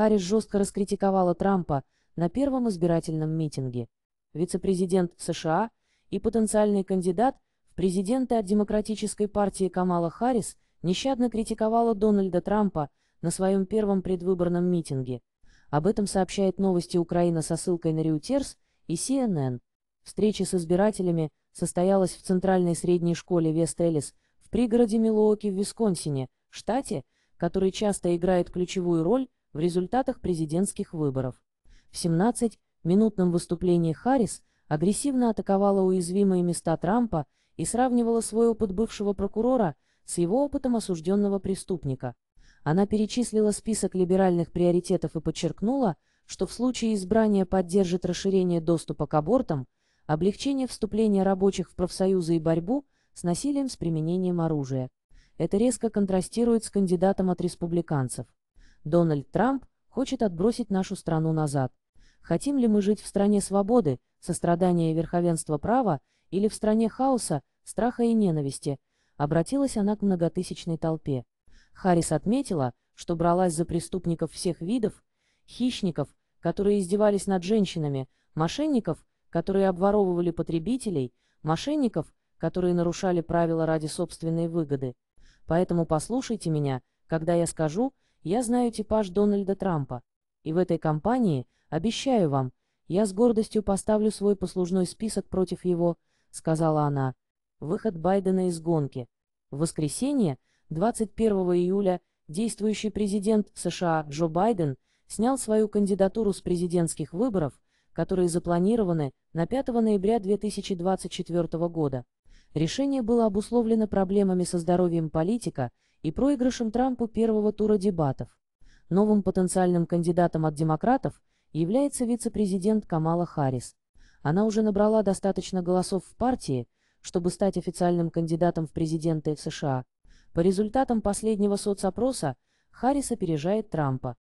Харрис жестко раскритиковала Трампа на первом избирательном митинге. Вице-президент США и потенциальный кандидат в президенты от Демократической партии Камала Харрис нещадно критиковала Дональда Трампа на своем первом предвыборном митинге. Об этом сообщает новости Украина со ссылкой на Reuters и CNN. Встреча с избирателями состоялась в Центральной средней школе Вест-Эллис в пригороде Милуоки в Висконсине, штате, который часто играет ключевую роль в результатах президентских выборов. В 17-минутном выступлении Харрис агрессивно атаковала уязвимые места Трампа и сравнивала свой опыт бывшего прокурора с его опытом осужденного преступника. Она перечислила список либеральных приоритетов и подчеркнула, что в случае избрания поддержит расширение доступа к абортам, облегчение вступления рабочих в профсоюзы и борьбу с насилием с применением оружия. Это резко контрастирует с кандидатом от республиканцев. Дональд Трамп хочет отбросить нашу страну назад. Хотим ли мы жить в стране свободы, сострадания и верховенства права, или в стране хаоса, страха и ненависти? Обратилась она к многотысячной толпе. Харрис отметила, что бралась за преступников всех видов, хищников, которые издевались над женщинами, мошенников, которые обворовывали потребителей, мошенников, которые нарушали правила ради собственной выгоды. Поэтому послушайте меня, когда я скажу, я знаю типаж Дональда Трампа, и в этой компании, обещаю вам, я с гордостью поставлю свой послужной список против его, сказала она. Выход Байдена из гонки. В воскресенье, 21 июля, действующий президент США Джо Байден снял свою кандидатуру с президентских выборов, которые запланированы на 5 ноября 2024 года. Решение было обусловлено проблемами со здоровьем политика и проигрышем Трампу первого тура дебатов. Новым потенциальным кандидатом от демократов является вице-президент Камала Харрис. Она уже набрала достаточно голосов в партии, чтобы стать официальным кандидатом в президенты США. По результатам последнего соцопроса Харрис опережает Трампа.